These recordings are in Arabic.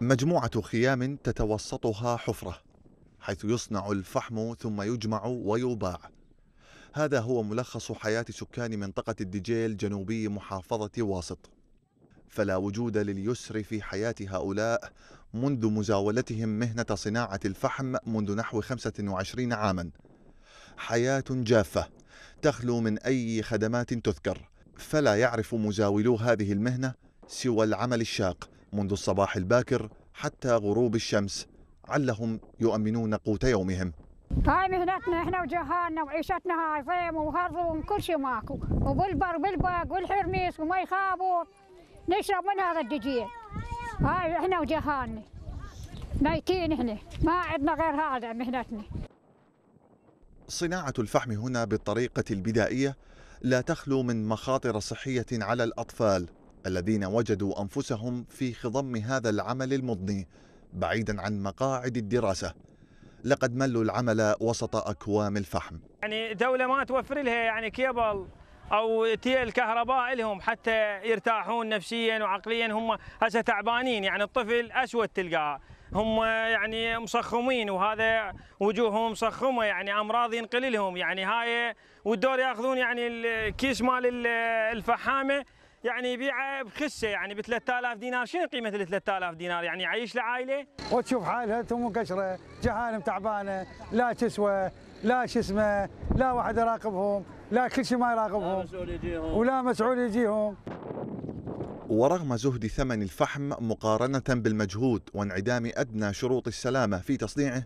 مجموعة خيام تتوسطها حفرة حيث يصنع الفحم ثم يجمع ويباع هذا هو ملخص حياة سكان منطقة الدجيل جنوبي محافظة واسط فلا وجود لليسر في حياة هؤلاء منذ مزاولتهم مهنة صناعة الفحم منذ نحو 25 عاما حياة جافة تخلو من أي خدمات تذكر فلا يعرف مزاولو هذه المهنة سوى العمل الشاق منذ الصباح الباكر حتى غروب الشمس علهم يؤمنون قوت يومهم هاي مهنتنا احنا وجهالنا وعيشتنا هاي فيم وهرض وكل شيء ماكو وبالبر بالباق والحرميس وما يخابوا نشرب من هذا الدجيل هاي احنا وجهالنا ميتين احنا ما عندنا غير هذا مهنتنا صناعة الفحم هنا بالطريقة البدائية لا تخلو من مخاطر صحية على الأطفال الذين وجدوا انفسهم في خضم هذا العمل المضني بعيدا عن مقاعد الدراسه لقد ملوا العمل وسط اكوام الفحم يعني دوله ما توفر لها يعني كيبل او تي الكهرباء لهم حتى يرتاحون نفسيا وعقليا هم هسه تعبانين يعني الطفل اسود تلقاه هم يعني مصخمين وهذا وجوههم مصخمه يعني امراض ينقل لهم يعني هاي والدور ياخذون يعني الكيس مال الفحامه يعني يبيعه بخسه يعني ب 3000 دينار شنو قيمه ال 3000 دينار يعني يعيش لعائله وتشوف حالها تم قشره جهالم تعبانه لا تسوى لا شو اسمه لا واحد يراقبهم لا كل شيء ما يراقبهم يجيهم ولا مسؤول يجيهم ورغم زهد ثمن الفحم مقارنة بالمجهود وانعدام أدنى شروط السلامة في تصنيعه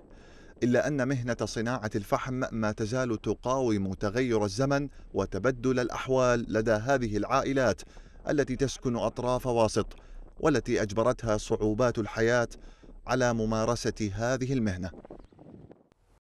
إلا أن مهنة صناعة الفحم ما تزال تقاوم تغير الزمن وتبدل الأحوال لدى هذه العائلات التي تسكن أطراف واسط والتي أجبرتها صعوبات الحياة على ممارسة هذه المهنة